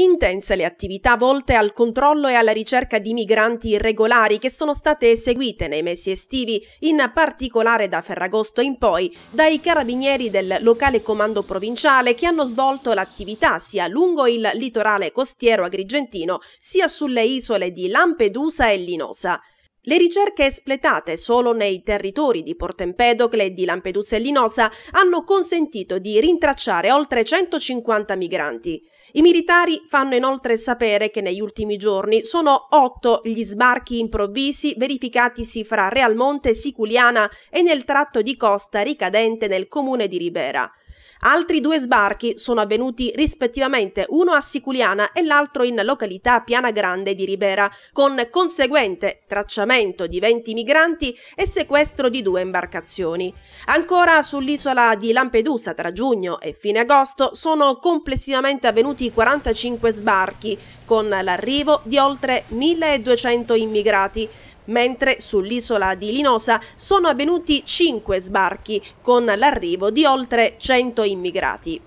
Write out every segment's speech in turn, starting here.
Intense le attività volte al controllo e alla ricerca di migranti irregolari che sono state eseguite nei mesi estivi, in particolare da Ferragosto in poi, dai carabinieri del locale comando provinciale che hanno svolto l'attività sia lungo il litorale costiero agrigentino sia sulle isole di Lampedusa e Linosa. Le ricerche espletate solo nei territori di Porto Empedocle e di Lampedusa e Linosa hanno consentito di rintracciare oltre 150 migranti. I militari fanno inoltre sapere che negli ultimi giorni sono otto gli sbarchi improvvisi verificatisi fra Realmonte, Siculiana e nel tratto di costa ricadente nel comune di Ribera. Altri due sbarchi sono avvenuti rispettivamente uno a Siculiana e l'altro in località Piana Grande di Ribera, con conseguente tracciamento di 20 migranti e sequestro di due imbarcazioni. Ancora sull'isola di Lampedusa tra giugno e fine agosto sono complessivamente avvenuti 45 sbarchi, con l'arrivo di oltre 1200 immigrati, mentre sull'isola di Linosa sono avvenuti 5 sbarchi con l'arrivo di oltre 100 immigrati.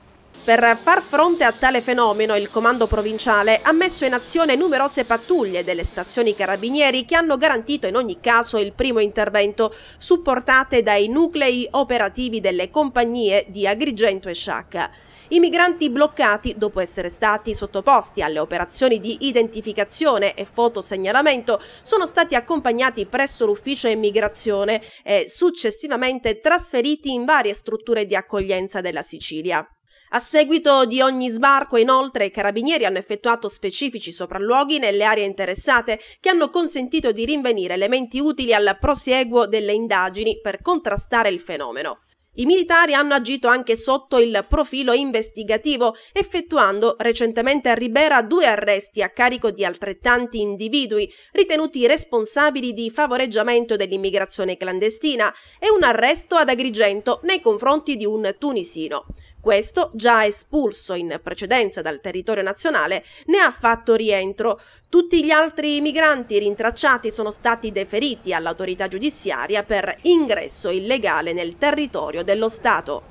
Per far fronte a tale fenomeno il comando provinciale ha messo in azione numerose pattuglie delle stazioni carabinieri che hanno garantito in ogni caso il primo intervento, supportate dai nuclei operativi delle compagnie di Agrigento e Sciacca. I migranti bloccati, dopo essere stati sottoposti alle operazioni di identificazione e fotosegnalamento, sono stati accompagnati presso l'ufficio immigrazione e successivamente trasferiti in varie strutture di accoglienza della Sicilia. A seguito di ogni sbarco, inoltre, i carabinieri hanno effettuato specifici sopralluoghi nelle aree interessate che hanno consentito di rinvenire elementi utili al prosieguo delle indagini per contrastare il fenomeno. I militari hanno agito anche sotto il profilo investigativo, effettuando recentemente a Ribera due arresti a carico di altrettanti individui ritenuti responsabili di favoreggiamento dell'immigrazione clandestina e un arresto ad Agrigento nei confronti di un tunisino. Questo, già espulso in precedenza dal territorio nazionale, ne ha fatto rientro. Tutti gli altri migranti rintracciati sono stati deferiti all'autorità giudiziaria per ingresso illegale nel territorio dello Stato.